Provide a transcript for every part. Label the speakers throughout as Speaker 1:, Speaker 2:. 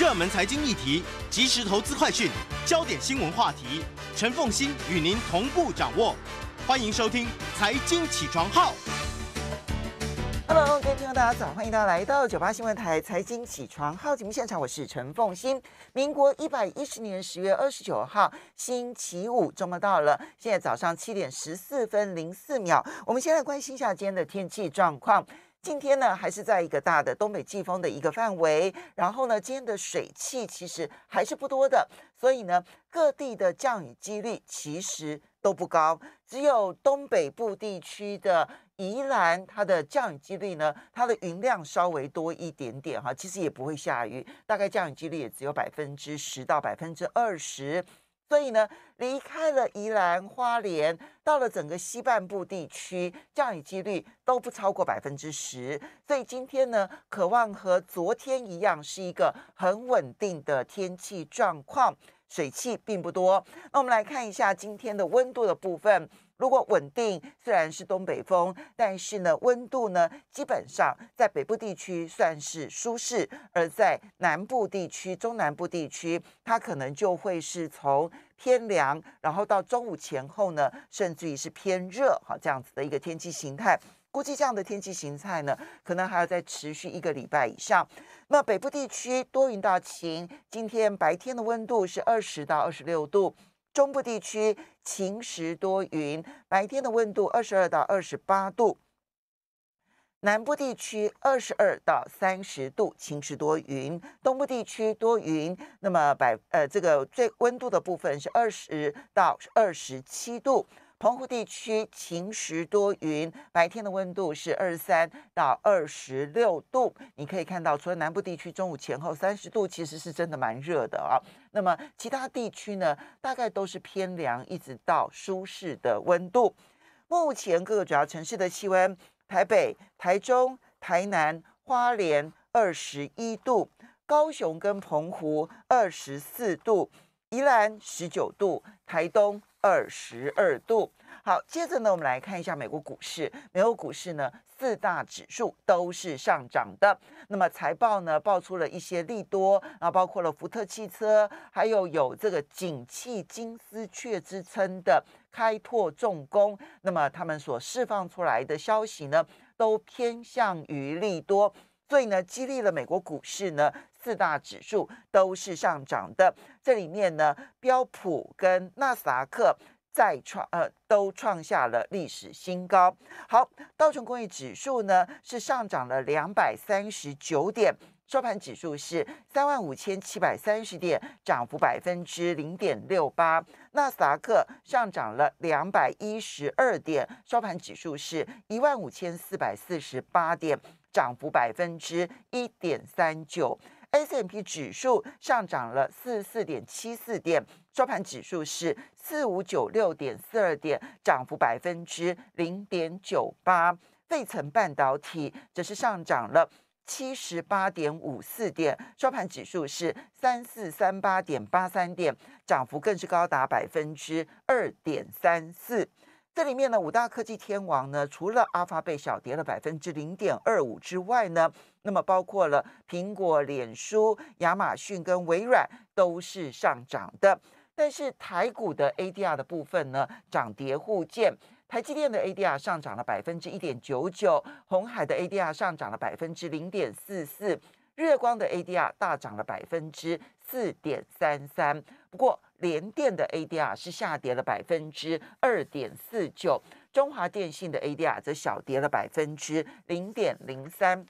Speaker 1: 热门财经议题、即时投资快讯、焦点新闻话题，陈凤欣与您同步掌握。欢迎收听《财经起床号》。Hello，各位听众大家早！欢迎大家来到九八新闻台《财经起床号》节目现场，我是陈凤欣。民国一百一十年十月二十九号，星期五，周末到了，现在早上七点十四分零四秒。我们先来关心一下今天的天气状况。今天呢，还是在一个大的东北季风的一个范围，然后呢，今天的水汽其实还是不多的，所以呢，各地的降雨几率其实都不高，只有东北部地区的宜兰，它的降雨几率呢，它的云量稍微多一点点哈，其实也不会下雨，大概降雨几率也只有百分之十到百分之二十。所以呢，离开了宜兰花莲，到了整个西半部地区，降雨几率都不超过百分之十。所以今天呢，渴望和昨天一样，是一个很稳定的天气状况，水汽并不多。那我们来看一下今天的温度的部分。如果稳定，虽然是东北风，但是呢，温度呢，基本上在北部地区算是舒适，而在南部地区、中南部地区，它可能就会是从偏凉，然后到中午前后呢，甚至于是偏热，哈，这样子的一个天气形态。估计这样的天气形态呢，可能还要再持续一个礼拜以上。那北部地区多云到晴，今天白天的温度是二十到二十六度。中部地区晴时多云，白天的温度二十二到二十八度。南部地区二十二到三十度晴时多云，东部地区多云。那么百呃这个最温度的部分是二十到二十七度。澎湖地区晴时多云，白天的温度是二十三到二十六度。你可以看到，除了南部地区中午前后三十度，其实是真的蛮热的啊。那么其他地区呢，大概都是偏凉，一直到舒适的温度。目前各个主要城市的气温：台北、台中、台南、花莲二十一度，高雄跟澎湖二十四度，宜兰十九度，台东。二十二度。好，接着呢，我们来看一下美国股市。美国股市呢，四大指数都是上涨的。那么财报呢，爆出了一些利多，啊，包括了福特汽车，还有有这个“景气金丝雀”之称的开拓重工。那么他们所释放出来的消息呢，都偏向于利多，所以呢，激励了美国股市呢。四大指数都是上涨的，这里面呢，标普跟纳斯达克再创呃都创下了历史新高。好，道琼工业指数呢是上涨了两百三十九点，收盘指数是三万五千七百三十点，涨幅百分之零点六八。纳斯达克上涨了两百一十二点，收盘指数是一万五千四百四十八点，涨幅百分之一点三九。S M P 指数上涨了四四点七四点，收盘指数是四五九六点四二点，涨幅百分之零点九八。费城半导体则是上涨了七十八点五四点，收盘指数是三四三八点八三点，涨幅更是高达百分之二点三四。这里面呢，五大科技天王呢，除了阿发贝小跌了百分之零点二五之外呢，那么包括了苹果、脸书、亚马逊跟微软都是上涨的。但是台股的 ADR 的部分呢，涨跌互见。台积电的 ADR 上涨了百分之一点九九，红海的 ADR 上涨了百分之零点四四，日光的 ADR 大涨了百分之四点三三。不过，联电的 ADR 是下跌了百分之二点四九，中华电信的 ADR 则小跌了百分之零点零三。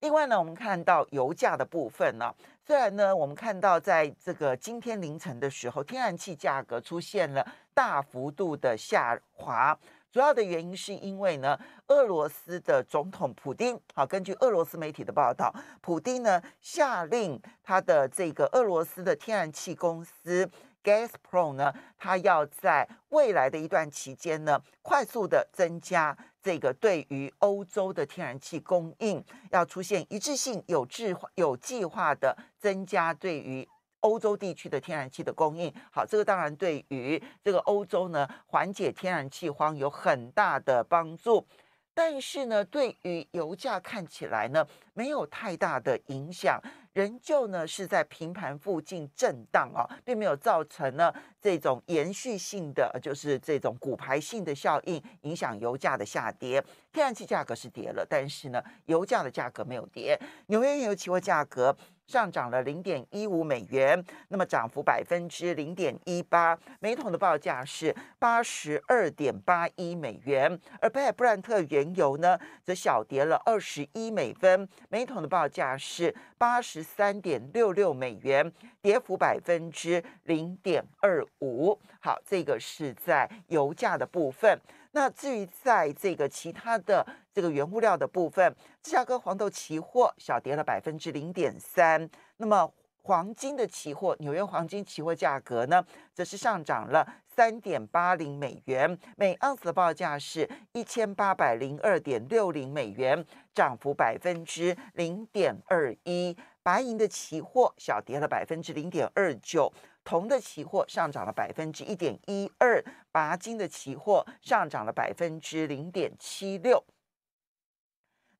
Speaker 1: 另外呢，我们看到油价的部分呢，虽然呢，我们看到在这个今天凌晨的时候，天然气价格出现了大幅度的下滑。主要的原因是因为呢，俄罗斯的总统普丁，好，根据俄罗斯媒体的报道，普丁呢下令他的这个俄罗斯的天然气公司 Gazprom 呢，他要在未来的一段期间呢，快速的增加这个对于欧洲的天然气供应，要出现一致性、有划有计划的增加对于。欧洲地区的天然气的供应好，这个当然对于这个欧洲呢缓解天然气荒有很大的帮助，但是呢，对于油价看起来呢没有太大的影响。仍旧呢是在平盘附近震荡啊，并没有造成呢这种延续性的就是这种股牌性的效应影响油价的下跌。天然气价格是跌了，但是呢，油价的价格没有跌。纽约原油期货价格上涨了零点一五美元，那么涨幅百分之零点一八。每桶的报价是八十二点八一美元。而布兰特原油呢，则小跌了二十一美分，每桶的报价是八十。三点六六美元，跌幅百分之零点二五。好，这个是在油价的部分。那至于在这个其他的这个原物料的部分，芝加哥黄豆期货小跌了百分之零点三。那么黄金的期货，纽约黄金期货价格呢，则是上涨了三点八零美元每盎司的报价是一千八百零二点六零美元，涨幅百分之零点二一。白银的期货小跌了百分之零点二九，铜的期货上涨了百分之一点一二，钯金的期货上涨了百分之零点七六。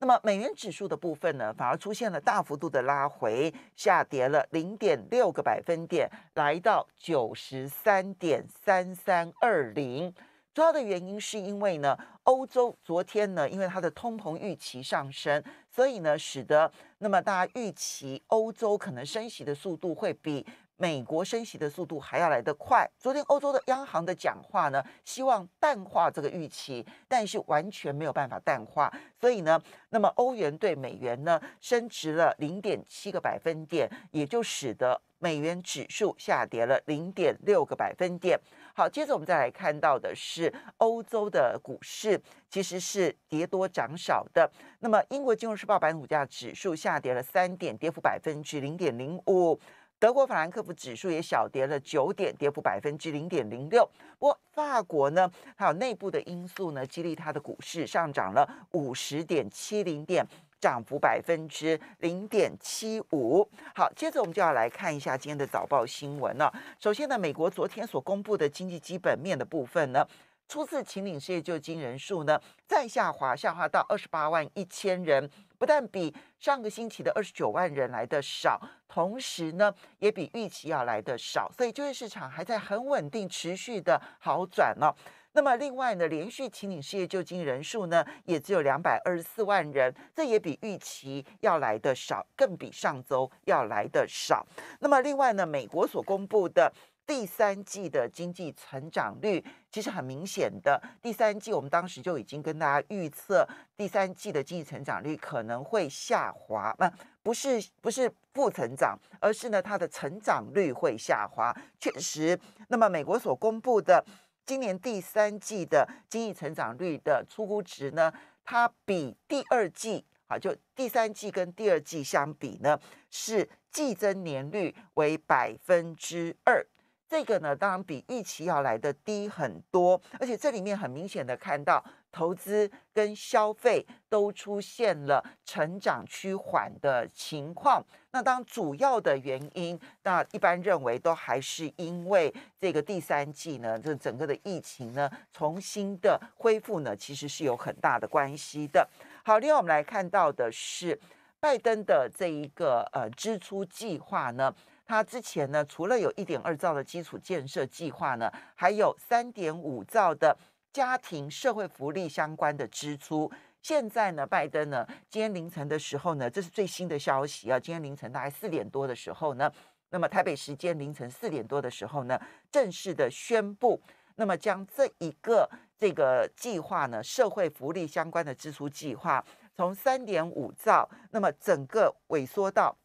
Speaker 1: 那么美元指数的部分呢，反而出现了大幅度的拉回，下跌了零点六个百分点，来到九十三点三三二零。主要的原因是因为呢，欧洲昨天呢，因为它的通膨预期上升。所以呢，使得那么大家预期欧洲可能升息的速度会比美国升息的速度还要来得快。昨天欧洲的央行的讲话呢，希望淡化这个预期，但是完全没有办法淡化。所以呢，那么欧元对美元呢升值了零点七个百分点，也就使得美元指数下跌了零点六个百分点。好，接着我们再来看到的是欧洲的股市，其实是跌多涨少的。那么英国金融时报白股价指数下跌了三点，跌幅百分之零点零五。德国法兰克福指数也小跌了九点，跌幅百分之零点零六。不过法国呢，还有内部的因素呢，激励它的股市上涨了五十点七零点。涨幅百分之零点七五。好，接着我们就要来看一下今天的早报新闻了。首先呢，美国昨天所公布的经济基本面的部分呢，初次请领失业救济人数呢再下滑，下滑到二十八万一千人，不但比上个星期的二十九万人来的少，同时呢也比预期要来的少，所以就业市场还在很稳定持续的好转呢。那么另外呢，连续请领失业救济人数呢也只有两百二十四万人，这也比预期要来的少，更比上周要来的少。那么另外呢，美国所公布的第三季的经济成长率，其实很明显的，第三季我们当时就已经跟大家预测，第三季的经济成长率可能会下滑，那不是不是不成长，而是呢它的成长率会下滑。确实，那么美国所公布的。今年第三季的经济成长率的初估值呢，它比第二季啊，就第三季跟第二季相比呢，是季增年率为百分之二，这个呢，当然比预期要来的低很多，而且这里面很明显的看到。投资跟消费都出现了成长趋缓的情况。那当主要的原因，那一般认为都还是因为这个第三季呢，这整个的疫情呢重新的恢复呢，其实是有很大的关系的。好，另外我们来看到的是拜登的这一个呃支出计划呢，他之前呢除了有一点二兆的基础建设计划呢，还有三点五兆的。家庭社会福利相关的支出，现在呢，拜登呢，今天凌晨的时候呢，这是最新的消息啊，今天凌晨大概四点多的时候呢，那么台北时间凌晨四点多的时候呢，正式的宣布，那么将这一个这个计划呢，社会福利相关的支出计划，从三点五兆，那么整个萎缩到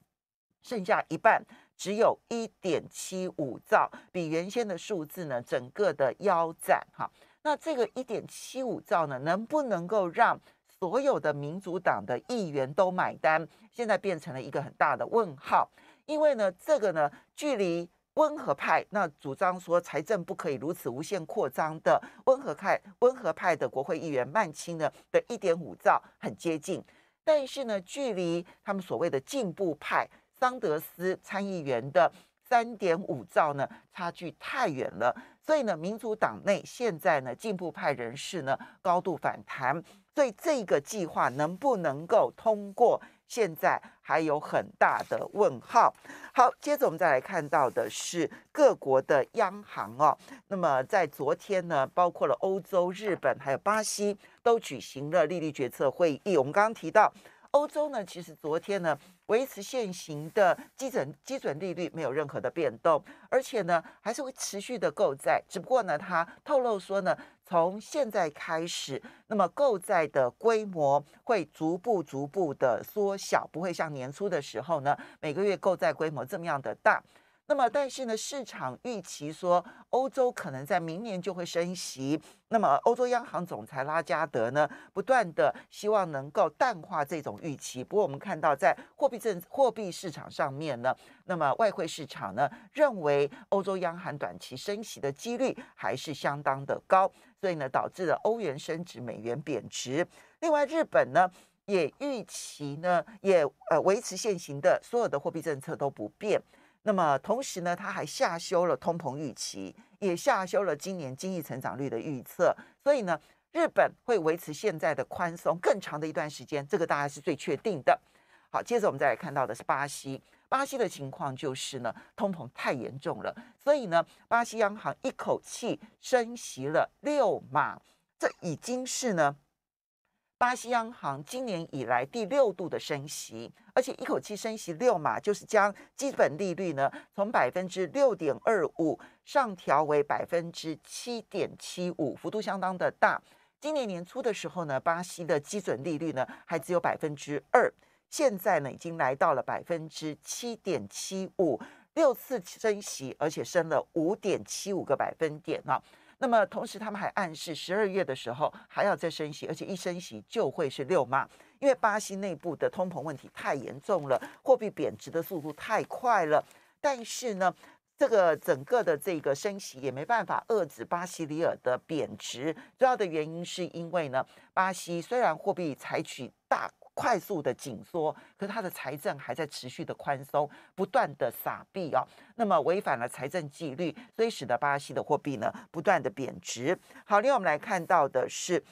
Speaker 1: 剩下一半，只有一点七五兆，比原先的数字呢，整个的腰斩哈。那这个一点七五兆呢，能不能够让所有的民主党的议员都买单？现在变成了一个很大的问号，因为呢，这个呢，距离温和派那主张说财政不可以如此无限扩张的温和派，温和派的国会议员曼青呢的一点五兆很接近，但是呢，距离他们所谓的进步派桑德斯参议员的三点五兆呢，差距太远了。所以呢，民主党内现在呢进步派人士呢高度反弹，所以这个计划能不能够通过，现在还有很大的问号。好，接着我们再来看到的是各国的央行哦，那么在昨天呢，包括了欧洲、日本还有巴西都举行了利率决策会议。我们刚刚提到。欧洲呢，其实昨天呢维持现行的基准基准利率没有任何的变动，而且呢还是会持续的购债，只不过呢他透露说呢，从现在开始，那么购债的规模会逐步逐步的缩小，不会像年初的时候呢每个月购债规模这么样的大。那么，但是呢，市场预期说欧洲可能在明年就会升息。那么，欧洲央行总裁拉加德呢，不断的希望能够淡化这种预期。不过，我们看到在货币政货币市场上面呢，那么外汇市场呢，认为欧洲央行短期升息的几率还是相当的高，所以呢，导致了欧元升值，美元贬值。另外，日本呢也预期呢，也呃维持现行的所有的货币政策都不变。那么同时呢，他还下修了通膨预期，也下修了今年经济成长率的预测。所以呢，日本会维持现在的宽松更长的一段时间，这个大家是最确定的。好，接着我们再来看到的是巴西，巴西的情况就是呢，通膨太严重了，所以呢，巴西央行一口气升息了六码，这已经是呢。巴西央行今年以来第六度的升息，而且一口气升息六码，就是将基本利率呢从百分之六点二五上调为百分之七点七五，幅度相当的大。今年年初的时候呢，巴西的基准利率呢还只有百分之二，现在呢已经来到了百分之七点七五，六次升息，而且升了五点七五个百分点啊。那么同时，他们还暗示，十二月的时候还要再升息，而且一升息就会是六嘛。因为巴西内部的通膨问题太严重了，货币贬值的速度太快了。但是呢，这个整个的这个升息也没办法遏制巴西里尔的贬值，主要的原因是因为呢，巴西虽然货币采取大快速的紧缩，可是它的财政还在持续的宽松，不断的撒币哦，那么违反了财政纪律，所以使得巴西的货币呢不断的贬值。好，另外我们来看到的是，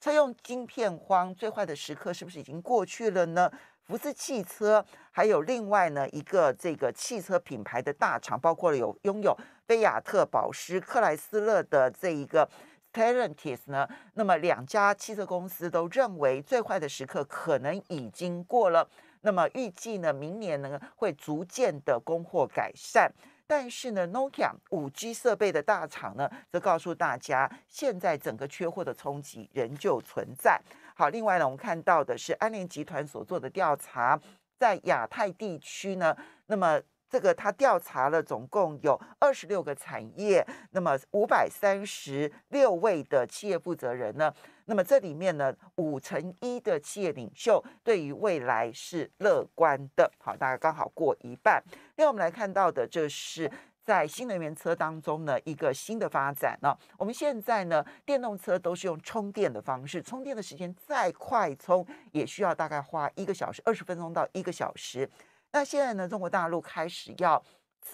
Speaker 1: 车用晶片荒最坏的时刻是不是已经过去了呢？福斯汽车，还有另外呢一个这个汽车品牌的大厂，包括了有拥有菲亚特、保时、克莱斯勒的这一个。t a l e n t i t 呢？那么两家汽车公司都认为最坏的时刻可能已经过了。那么预计呢，明年呢会逐渐的供货改善。但是呢，Nokia 五 G 设备的大厂呢，则告诉大家，现在整个缺货的冲击仍旧存在。好，另外呢，我们看到的是安联集团所做的调查，在亚太地区呢，那么。这个他调查了总共有二十六个产业，那么五百三十六位的企业负责人呢？那么这里面呢，五成一的企业领袖对于未来是乐观的，好，大概刚好过一半。另外我们来看到的就是在新能源车当中呢一个新的发展。那我们现在呢，电动车都是用充电的方式，充电的时间再快充也需要大概花一个小时，二十分钟到一个小时。那现在呢？中国大陆开始要，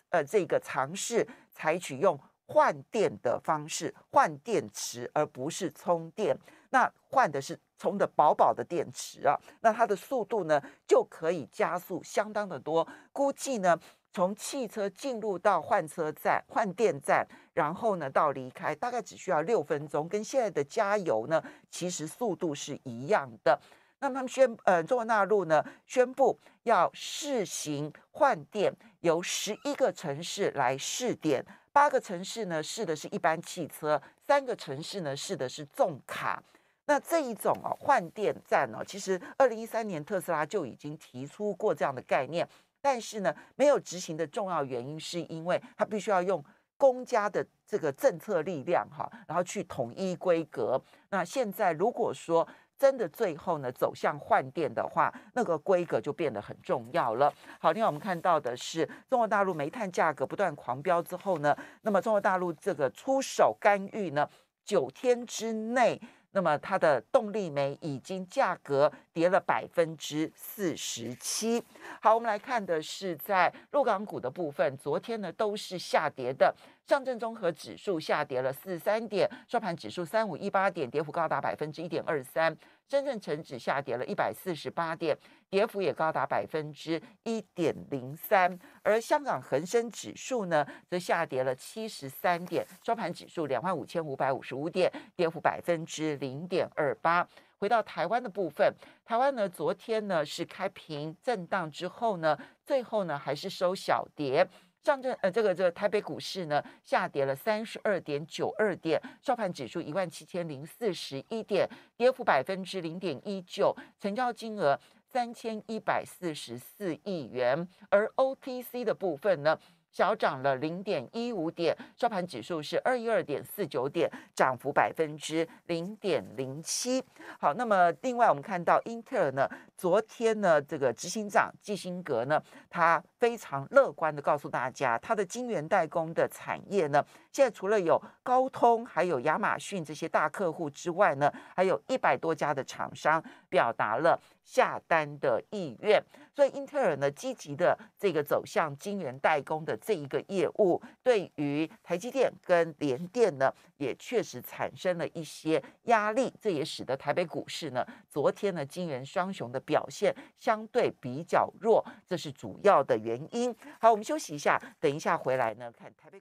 Speaker 1: 呃，这个尝试采取用换电的方式换电池，而不是充电。那换的是充的饱饱的电池啊，那它的速度呢就可以加速相当的多。估计呢，从汽车进入到换车站、换电站，然后呢到离开，大概只需要六分钟，跟现在的加油呢其实速度是一样的。那么他们宣呃，中国大陆呢，宣布要试行换电，由十一个城市来试点，八个城市呢试的是一般汽车，三个城市呢试的是重卡。那这一种哦，换电站哦，其实二零一三年特斯拉就已经提出过这样的概念，但是呢，没有执行的重要原因是因为它必须要用公家的这个政策力量哈，然后去统一规格。那现在如果说，真的最后呢，走向换电的话，那个规格就变得很重要了。好，另外我们看到的是，中国大陆煤炭价格不断狂飙之后呢，那么中国大陆这个出手干预呢，九天之内，那么它的动力煤已经价格跌了百分之四十七。好，我们来看的是在陆港股的部分，昨天呢都是下跌的。上证综合指数下跌了四三点，收盘指数三五一八点，跌幅高达百分之一点二三。深圳成指下跌了一百四十八点，跌幅也高达百分之一点零三。而香港恒生指数呢，则下跌了七十三点，收盘指数两万五千五百五十五点，跌幅百分之零点二八。回到台湾的部分，台湾呢昨天呢是开平震荡之后呢，最后呢还是收小跌。上证呃，这个这个台北股市呢，下跌了三十二点九二点，收盘指数一万七千零四十一点，跌幅百分之零点一九，成交金额三千一百四十四亿元，而 OTC 的部分呢？小涨了零点一五点，收盘指数是二一二点四九点，涨幅百分之零点零七。好，那么另外我们看到英特尔呢，昨天呢这个执行长基辛格呢，他非常乐观的告诉大家，他的晶圆代工的产业呢，现在除了有高通还有亚马逊这些大客户之外呢，还有一百多家的厂商表达了。下单的意愿，所以英特尔呢积极的这个走向晶圆代工的这一个业务，对于台积电跟联电呢，也确实产生了一些压力，这也使得台北股市呢昨天呢晶圆双雄的表现相对比较弱，这是主要的原因。好，我们休息一下，等一下回来呢看台北。